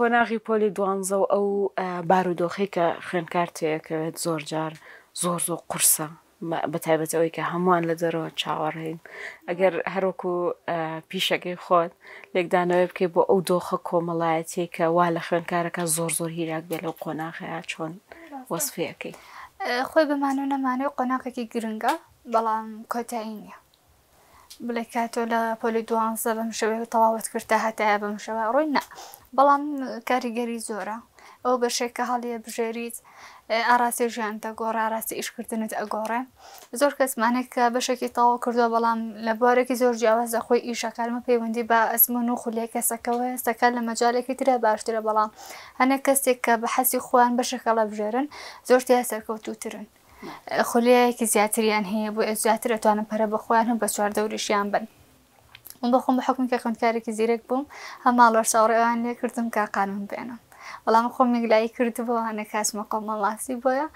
قۆناغی پۆلی دوانزە و ئەو بارودۆخی کە خوێنکار تەیەکەوێت زۆر جار زۆر زۆر قورسە بە تایبەتەوەی کە هەمووان لە دەرەوە چاوەڕین ئەگەر هەروکو پیشەکەی خۆت لێکدانەوەی بکەیت بۆ ئەو دۆخە کۆمەڵایەتی کە وا لە خوێنکارەکە زۆر زۆر هیراک بێت لەو قۆناغەیە چۆن وەصفەکەی خۆی بمانە نەمانەوە قۆناقێکی گرنگە بەڵام کۆتایی نیە بڵێ کاتۆ لە پۆلی دوانزە بەم شوێ تەواوت کردە هەتایە بەم شەوە ڕۆی نە بەڵام کاریگەری زۆرە ئەو بەشێککە هەڵیە بژێریت ئاراسی ژیان دەگۆڕ ئاراسی ئیشکردنت ئەگۆڕێ زۆر کەسمانێککە بەشێکی تەواو کردووە بەڵام لە بوارێکی زۆر جیاوازە خۆی ئیشەکارمە پەیوەندی بە ئەسمون و خولێک کەسەکەەوە ئێستەکە لە مەجالێکی ترە باشترە بەڵام هەنە کەسێک کە بە حەسی خۆیان بەشەکە لە بژێرن زۆرتیا سەرکەوتوترن خولەیەکی زیاتریان هەیە بۆ زیاتر ئەتوانم پەرە بخوایان هەم بە چوار دەوریشیان بن. من بەخۆم بە حکم کە خوندکارێکی زیرەک بووم هەماڵەر ساڕێوان لێ کردم کا قانون بێنم. بەڵام خۆم میگلایی کردبووانە کاسمە قۆمەڵاسی بۆیە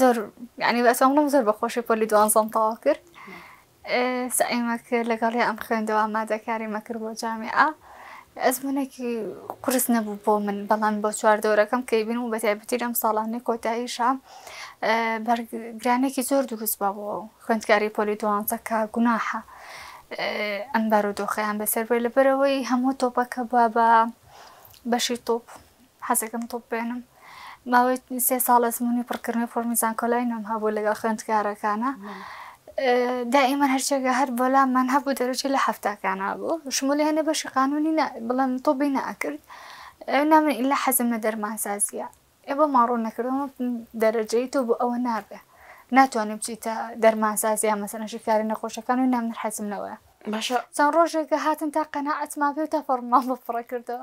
زۆر ینی بەسەڵم زۆر بەخۆشی پۆلی دوانزم تەوا کرد. سعیمە کرد لەگەڵی ئەم خوێندەوە مادەکاری مەکرد بۆ جامیعە. ئەزمونێکی قرس نەبوو بۆ من بەڵام بۆ چواردۆرەکەم کەی بین و بەتیبەتی ئەم ساڵانەی کۆتاییشە بەرگرانێکی زۆر دروست بەەوە خوێندکاری پۆلی دوانزەکە گوناحە ئەم بارودۆخەیان بەسەر بێ لەبەرەوەی هەموو تۆپەکە بووە بە بەشی تۆپ حەزەکەم تۆپ بێنم ماوەی سێ ساڵ ئەزمموی پڕکردنی فۆرمیزان کۆلاینم هەبوو لەگەڵ خوێندکارەکانە. دائما هر قهر بلا من هب درجة لحفتة كان أبو شمولي هنا بشي قانوني نا بلا نطبي ناكر نا من إلا حزم ندر ما سازيا إبا مارو ناكر وما درجة يتوب أو نابه ناتواني بجيتا در ما سازيا مثلا شكاري نقوشا كانوا نامن حزم نوايا ما شاء سن قهات هاتن تا ما فيو تفرما بفرا كردو